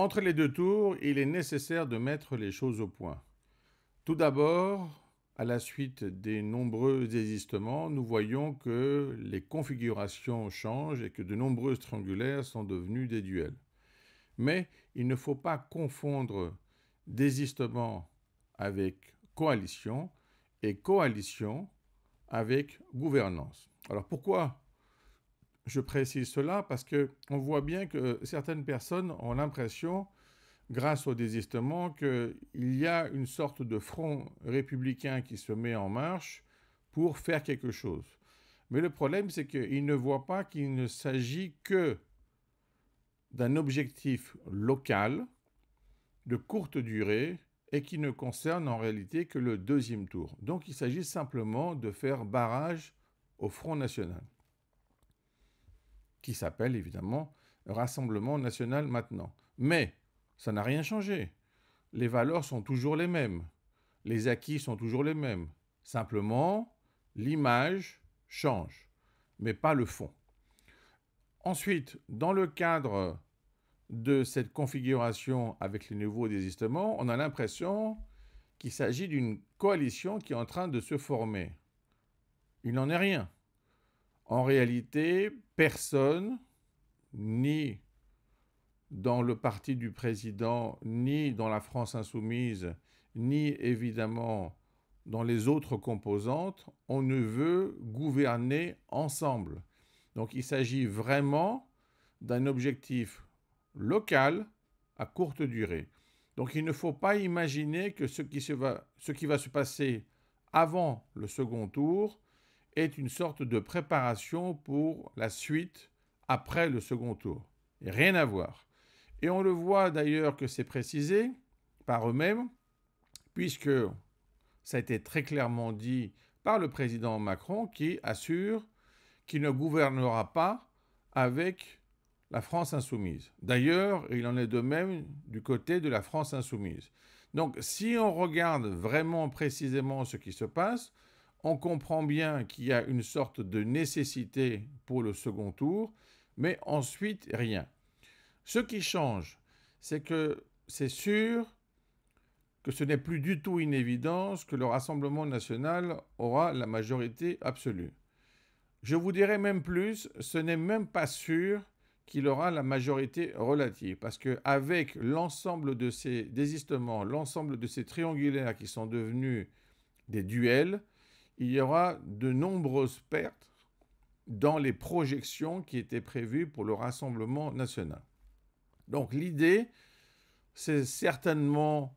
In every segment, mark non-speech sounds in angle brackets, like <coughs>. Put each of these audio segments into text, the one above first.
Entre les deux tours, il est nécessaire de mettre les choses au point. Tout d'abord, à la suite des nombreux désistements, nous voyons que les configurations changent et que de nombreuses triangulaires sont devenues des duels. Mais il ne faut pas confondre désistement avec coalition et coalition avec gouvernance. Alors pourquoi je précise cela parce que voit bien que certaines personnes ont l'impression, grâce au désistement, qu'il y a une sorte de front républicain qui se met en marche pour faire quelque chose. Mais le problème, c'est qu'ils ne voient pas qu'il ne s'agit que d'un objectif local, de courte durée, et qui ne concerne en réalité que le deuxième tour. Donc il s'agit simplement de faire barrage au Front National qui s'appelle évidemment Rassemblement national maintenant. Mais ça n'a rien changé. Les valeurs sont toujours les mêmes. Les acquis sont toujours les mêmes. Simplement, l'image change, mais pas le fond. Ensuite, dans le cadre de cette configuration avec les nouveaux désistements, on a l'impression qu'il s'agit d'une coalition qui est en train de se former. Il n'en est rien. En réalité, personne, ni dans le parti du président, ni dans la France insoumise, ni évidemment dans les autres composantes, on ne veut gouverner ensemble. Donc il s'agit vraiment d'un objectif local à courte durée. Donc il ne faut pas imaginer que ce qui, va se passer avant le second tour est une sorte de préparation pour la suite après le second tour. rien à voir. Et on le voit d'ailleurs que c'est précisé par eux-mêmes, puisque ça a été très clairement dit par le président Macron qui assure qu'il ne gouvernera pas avec la France insoumise. D'ailleurs, il en est de même du côté de la France insoumise. Donc si on regarde vraiment précisément ce qui se passe, on comprend bien qu'il y a une sorte de nécessité pour le second tour, mais ensuite rien. Ce qui change, c'est que c'est sûr que ce n'est plus du tout une évidence que le Rassemblement national aura la majorité absolue. Je vous dirais même plus, ce n'est même pas sûr qu'il aura la majorité relative, parce qu'avec l'ensemble de ces désistements, l'ensemble de ces triangulaires qui sont devenus des duels, il y aura de nombreuses pertes dans les projections qui étaient prévues pour le Rassemblement national. Donc l'idée, c'est certainement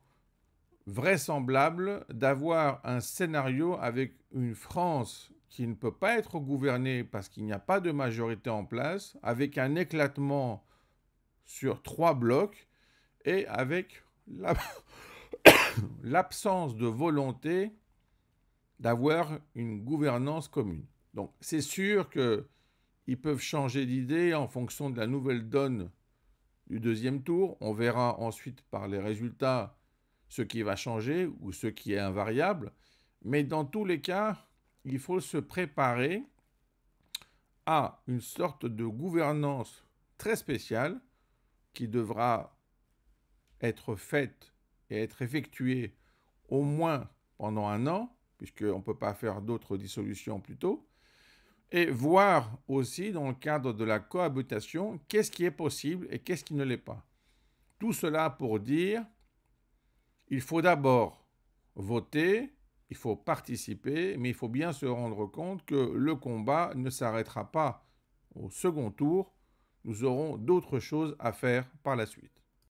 vraisemblable d'avoir un scénario avec une France qui ne peut pas être gouvernée parce qu'il n'y a pas de majorité en place, avec un éclatement sur trois blocs et avec <coughs> l'absence de volonté d'avoir une gouvernance commune. Donc c'est sûr qu'ils peuvent changer d'idée en fonction de la nouvelle donne du deuxième tour. On verra ensuite par les résultats ce qui va changer ou ce qui est invariable. Mais dans tous les cas, il faut se préparer à une sorte de gouvernance très spéciale qui devra être faite et être effectuée au moins pendant un an puisqu'on ne peut pas faire d'autres dissolutions plus tôt, et voir aussi dans le cadre de la cohabitation qu'est-ce qui est possible et qu'est-ce qui ne l'est pas. Tout cela pour dire, il faut d'abord voter, il faut participer, mais il faut bien se rendre compte que le combat ne s'arrêtera pas au second tour, nous aurons d'autres choses à faire par la suite.